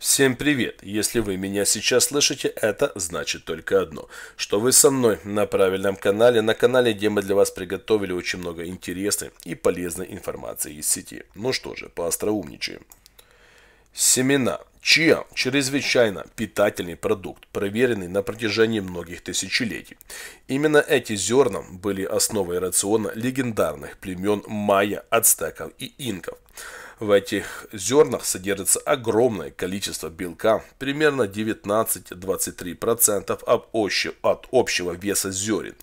Всем привет! Если вы меня сейчас слышите, это значит только одно, что вы со мной на правильном канале, на канале, где мы для вас приготовили очень много интересной и полезной информации из сети. Ну что же, поостроумничаем. Семена. Чиа – чрезвычайно питательный продукт, проверенный на протяжении многих тысячелетий. Именно эти зерна были основой рациона легендарных племен майя, ацтеков и инков. В этих зернах содержится огромное количество белка, примерно 19-23% от общего веса зерен.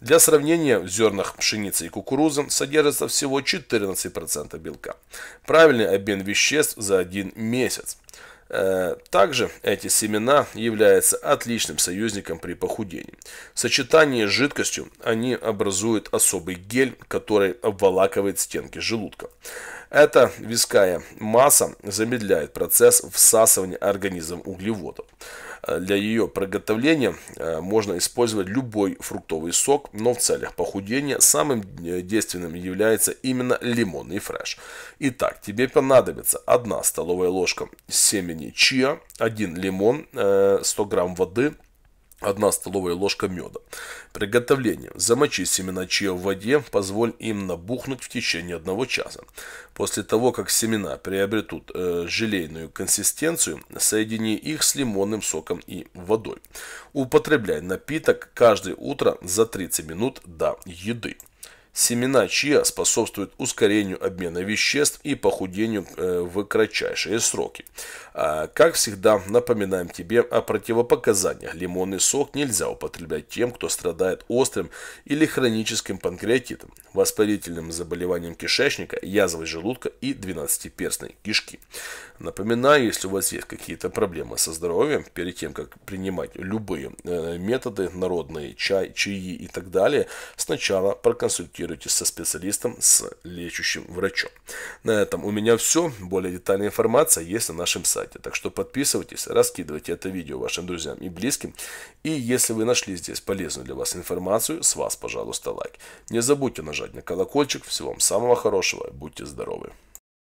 Для сравнения, в зернах пшеницы и кукурузы содержится всего 14% белка. Правильный обмен веществ за один месяц. Э, также эти семена являются отличным союзником при похудении. В сочетании с жидкостью они образуют особый гель, который обволакивает стенки желудка. Эта виская масса замедляет процесс всасывания организмом углеводов. Э, для ее приготовления э, можно использовать любой фруктовый сок, но в целях похудения самым э, действенным является именно лимонный фреш. Итак, тебе понадобится 1 столовая ложка семени чиа, 1 лимон, 100 грамм воды, 1 столовая ложка меда. Приготовление. Замочи семена чиа в воде, позволь им набухнуть в течение одного часа. После того, как семена приобретут э, желейную консистенцию, соедини их с лимонным соком и водой. Употребляй напиток каждое утро за 30 минут до еды. Семена чиа способствуют ускорению обмена веществ и похудению э, в кратчайшие сроки. А, как всегда, напоминаем тебе о противопоказаниях. Лимонный сок нельзя употреблять тем, кто страдает острым или хроническим панкреатитом, воспалительным заболеванием кишечника, язвой желудка и двенадцатиперстной кишки. Напоминаю, если у вас есть какие-то проблемы со здоровьем, перед тем, как принимать любые э, методы, народные, чай, чаи и так далее, сначала проконсультируйтесь консультируйтесь со специалистом, с лечащим врачом. На этом у меня все. Более детальная информация есть на нашем сайте. Так что подписывайтесь, раскидывайте это видео вашим друзьям и близким. И если вы нашли здесь полезную для вас информацию, с вас, пожалуйста, лайк. Не забудьте нажать на колокольчик. Всего вам самого хорошего. Будьте здоровы.